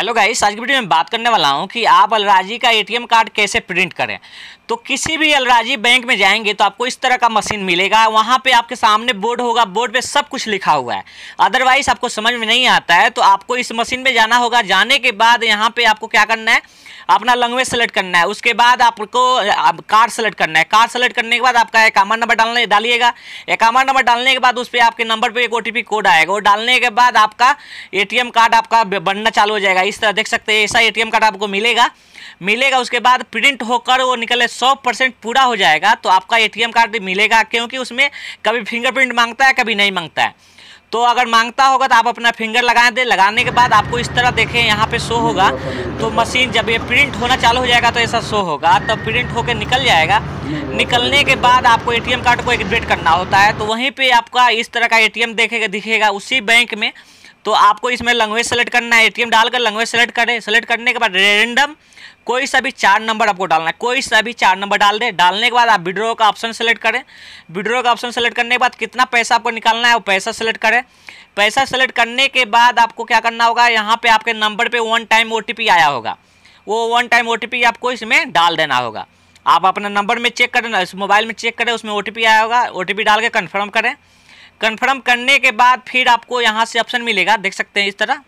hello guys आज की video में बात करने वाला हूं कि आप अलराजी का एटीएम कार्ड कैसे प्रिंट करें तो किसी भी अलराजी बैंक में जाएंगे तो आपको इस तरह का मशीन मिलेगा वहां पे आपके सामने बोर्ड होगा बोर्ड पे सब कुछ लिखा हुआ है अदरवाइज आपको समझ में नहीं आता है तो आपको इस मशीन में जाना होगा जाने के बाद यहाँ पे आपको क्या करना है अपना लैंग्वेज सेलेक्ट करना है उसके बाद आपको कार्ड सेलेक्ट करना है कार्ड सेलेक्ट करने के बाद आपका अकाउंट नंबर डालने डालिएगा अकाउंट नंबर डालने के बाद उस पर आपके नंबर पर एक ओ कोड आएगा वो डालने के बाद आपका ए कार्ड आपका बनना चालू हो जाएगा इस तरह देख सकते हैं ऐसा ए कार्ड आपको मिलेगा मिलेगा उसके बाद प्रिंट होकर वो निकले सौ परसेंट पूरा हो जाएगा तो आपका एटीएम कार्ड मिलेगा क्योंकि उसमें कभी फिंगरप्रिंट मांगता है कभी नहीं मांगता है तो अगर मांगता होगा तो आप अपना फिंगर लगा दें लगाने के बाद आपको इस तरह देखें यहाँ पे शो होगा तो मशीन जब ये प्रिंट होना चालू हो जाएगा तो ऐसा शो होगा तब तो प्रिंट होकर निकल जाएगा निकलने के बाद आपको एटीएम कार्ड को एक्टिवेट करना होता है तो वहीं पे आपका इस तरह का एटीएम देखेगा दिखेगा उसी बैंक में तो आपको इसमें लैंग्वेज सेलेक्ट करना है एटीएम डालकर लैंग्वेज सेलेक्ट करें सेलेक्ट करने के बाद रेंडम कोई सा भी चार नंबर आपको डालना है कोई सा भी चार नंबर डाल दें डालने के बाद आप विड्रो का ऑप्शन सेलेक्ट करें विड्रो का ऑप्शन सेलेक्ट करने के बाद कितना पैसा आपको निकालना है वो पैसा सेलेक्ट करें पैसा सेलेक्ट करने के बाद आपको क्या करना होगा यहाँ पे आपके नंबर पर वन टाइम ओ आया होगा वो वन टाइम ओ आपको इसमें डाल देना होगा आप अपना नंबर में चेक करें इस मोबाइल में चेक करें उसमें ओ आया होगा ओ डाल के कन्फर्म करें कंफर्म करने के बाद फिर आपको यहाँ से ऑप्शन मिलेगा देख सकते हैं इस तरह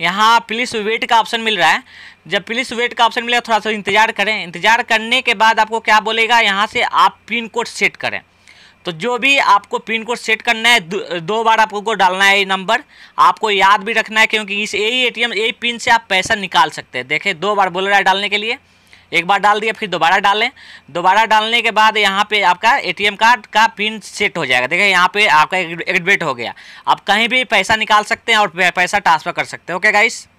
यहाँ प्लीस वेट का ऑप्शन मिल रहा है जब प्लीस वेट का ऑप्शन मिलेगा थोड़ा सा इंतजार करें इंतजार करने के बाद आपको क्या बोलेगा यहाँ से आप पिन कोड सेट करें तो जो भी आपको पिन कोड सेट करना है दो, दो बार आपको डालना है ये नंबर आपको याद भी रखना है क्योंकि इस यही ए टी एम यही पिन से आप पैसा निकाल सकते हैं देखें दो बार बोल रहा है डालने के लिए एक बार डाल दिया फिर दोबारा डालें दोबारा डालने के बाद यहाँ पे आपका एटीएम कार्ड का पिन सेट हो जाएगा देखिए यहाँ पे आपका एक्टिवेट हो गया आप कहीं भी पैसा निकाल सकते हैं और पैसा ट्रांसफ़र कर सकते हैं ओके गाइस